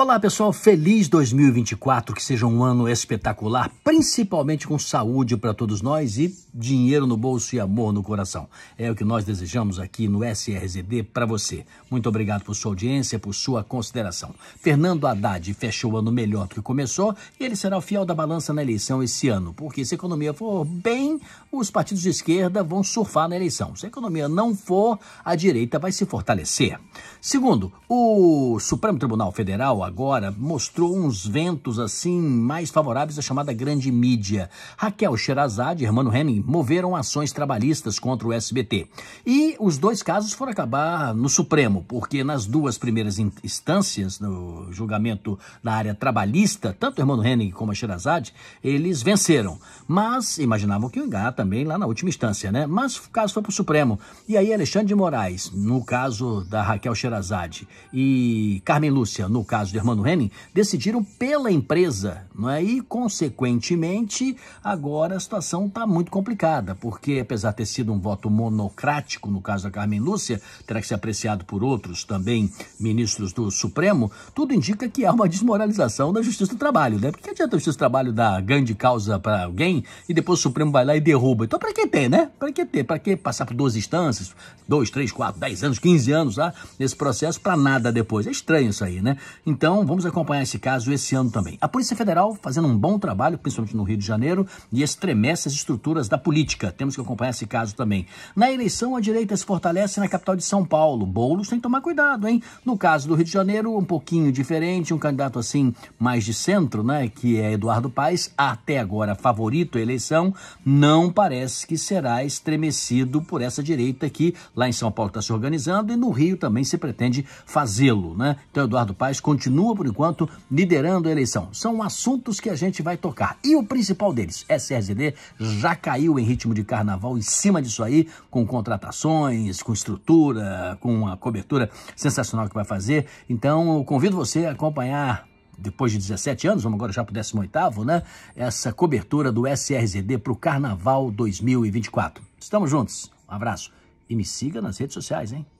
Olá pessoal, feliz 2024, que seja um ano espetacular, principalmente com saúde para todos nós e dinheiro no bolso e amor no coração. É o que nós desejamos aqui no SRZD para você. Muito obrigado por sua audiência, por sua consideração. Fernando Haddad fechou o ano melhor do que começou e ele será o fiel da balança na eleição esse ano, porque se a economia for bem, os partidos de esquerda vão surfar na eleição. Se a economia não for, a direita vai se fortalecer. Segundo, o Supremo Tribunal Federal agora mostrou uns ventos assim mais favoráveis à chamada grande mídia. Raquel Sherazade e Hermano Henning moveram ações trabalhistas contra o SBT. E os dois casos foram acabar no Supremo, porque nas duas primeiras instâncias, no julgamento na área trabalhista, tanto o Hermano Henning como a Sherazade, eles venceram. Mas imaginavam que o ganhar também lá na última instância, né? Mas o caso foi para o Supremo. E aí Alexandre de Moraes, no caso da Raquel Sherazade, e Carmen Lúcia, no caso de Germano Henning, decidiram pela empresa, não é? E, consequentemente, agora a situação está muito complicada, porque apesar de ter sido um voto monocrático, no caso da Carmen Lúcia, terá que ser apreciado por outros também ministros do Supremo, tudo indica que há uma desmoralização da Justiça do Trabalho, né? Porque adianta a Justiça do Trabalho dar grande causa para alguém e depois o Supremo vai lá e derruba. Então, para que ter, né? Para que ter? Para que passar por duas instâncias, dois, três, quatro, dez anos, quinze anos lá, nesse processo, para nada depois? É estranho isso aí, né? Então, então, vamos acompanhar esse caso esse ano também. A Polícia Federal fazendo um bom trabalho, principalmente no Rio de Janeiro, e estremece as estruturas da política. Temos que acompanhar esse caso também. Na eleição, a direita se fortalece na capital de São Paulo. Boulos tem que tomar cuidado, hein? No caso do Rio de Janeiro, um pouquinho diferente, um candidato assim mais de centro, né, que é Eduardo Paes, até agora favorito à eleição, não parece que será estremecido por essa direita que lá em São Paulo está se organizando e no Rio também se pretende fazê-lo, né? Então, Eduardo Paes continua continua, por enquanto, liderando a eleição. São assuntos que a gente vai tocar. E o principal deles, SRZD, já caiu em ritmo de carnaval em cima disso aí, com contratações, com estrutura, com a cobertura sensacional que vai fazer. Então, eu convido você a acompanhar depois de 17 anos, vamos agora já para o 18 né? Essa cobertura do SRZD para o Carnaval 2024. Estamos juntos, um abraço e me siga nas redes sociais, hein?